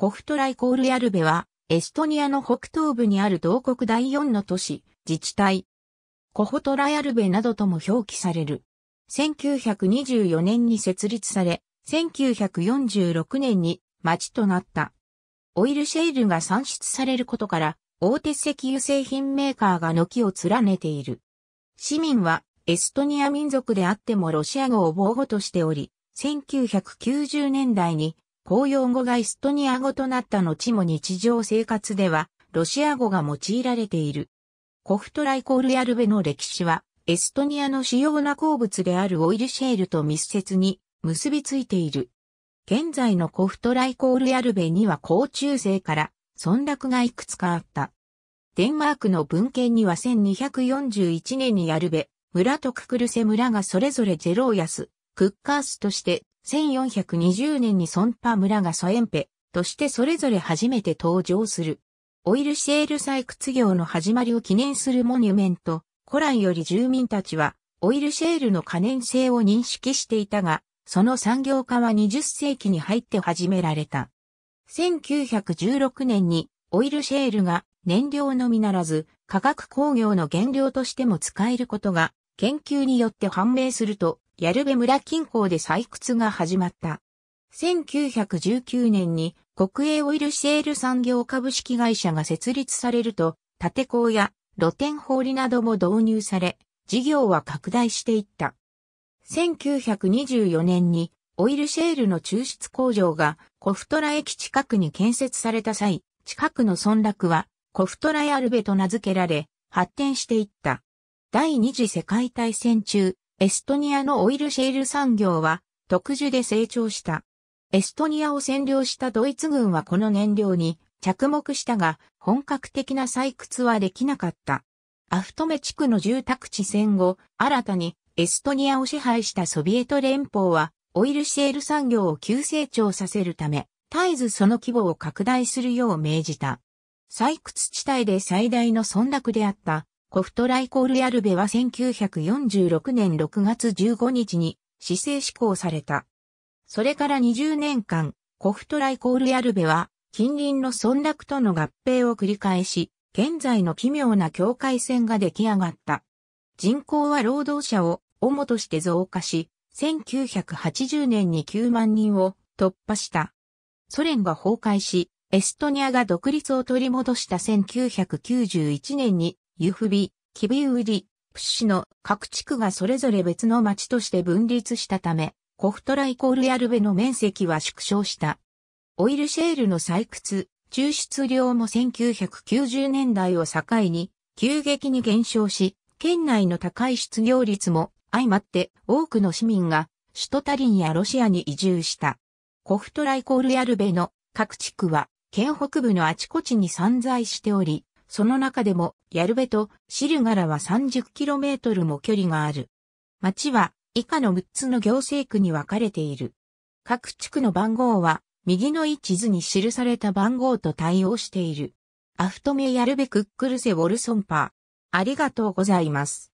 ホフトライコールヤルベは、エストニアの北東部にある同国第四の都市、自治体。コホトラヤルベなどとも表記される。1924年に設立され、1946年に町となった。オイルシェールが産出されることから、大手石油製品メーカーが軒を連ねている。市民はエストニア民族であってもロシア語を母語としており、1990年代に公用語がエストニア語となった後も日常生活では、ロシア語が用いられている。コフトライコールヤルベの歴史は、エストニアの主要な鉱物であるオイルシェールと密接に結びついている。現在のコフトライコールヤルベには高中世から村落がいくつかあった。デンマークの文献には1241年にヤルベ、村とククルセ村がそれぞれゼローヤス、クッカースとして1420年にソンパ村がソエンペとしてそれぞれ初めて登場する。オイルシェール採掘業の始まりを記念するモニュメント、古来より住民たちはオイルシェールの可燃性を認識していたが、その産業化は20世紀に入って始められた。1916年にオイルシェールが燃料のみならず化学工業の原料としても使えることが研究によって判明するとヤルベ村近郊で採掘が始まった。1919年に国営オイルシェール産業株式会社が設立されると、建工や露天放りなども導入され、事業は拡大していった。1924年にオイルシェールの抽出工場がコフトラ駅近くに建設された際、近くの村落はコフトラヤルベと名付けられ、発展していった。第二次世界大戦中、エストニアのオイルシェール産業は特殊で成長した。エストニアを占領したドイツ軍はこの燃料に着目したが、本格的な採掘はできなかった。アフトメ地区の住宅地戦後、新たにエストニアを支配したソビエト連邦は、オイルシェール産業を急成長させるため、絶えずその規模を拡大するよう命じた。採掘地帯で最大の村落であったコフトライコールヤルベは1946年6月15日に市政施行された。それから20年間、コフトライコールヤルベは近隣の村落との合併を繰り返し、現在の奇妙な境界線が出来上がった。人口は労働者を主として増加し、1980年に9万人を突破した。ソ連が崩壊し、エストニアが独立を取り戻した1991年にユフビ、キビウリ、プシの各地区がそれぞれ別の町として分立したため、コフトライコールヤルベの面積は縮小した。オイルシェールの採掘、抽出量も1990年代を境に急激に減少し、県内の高い失業率も相まって多くの市民が首都タリンやロシアに移住した。コフトライコールヤルベの各地区は県北部のあちこちに散在しており、その中でも、ヤルベとシルガラは 30km も距離がある。町は以下の6つの行政区に分かれている。各地区の番号は、右の位置図に記された番号と対応している。アフトメヤルベクックルセウォルソンパー。ありがとうございます。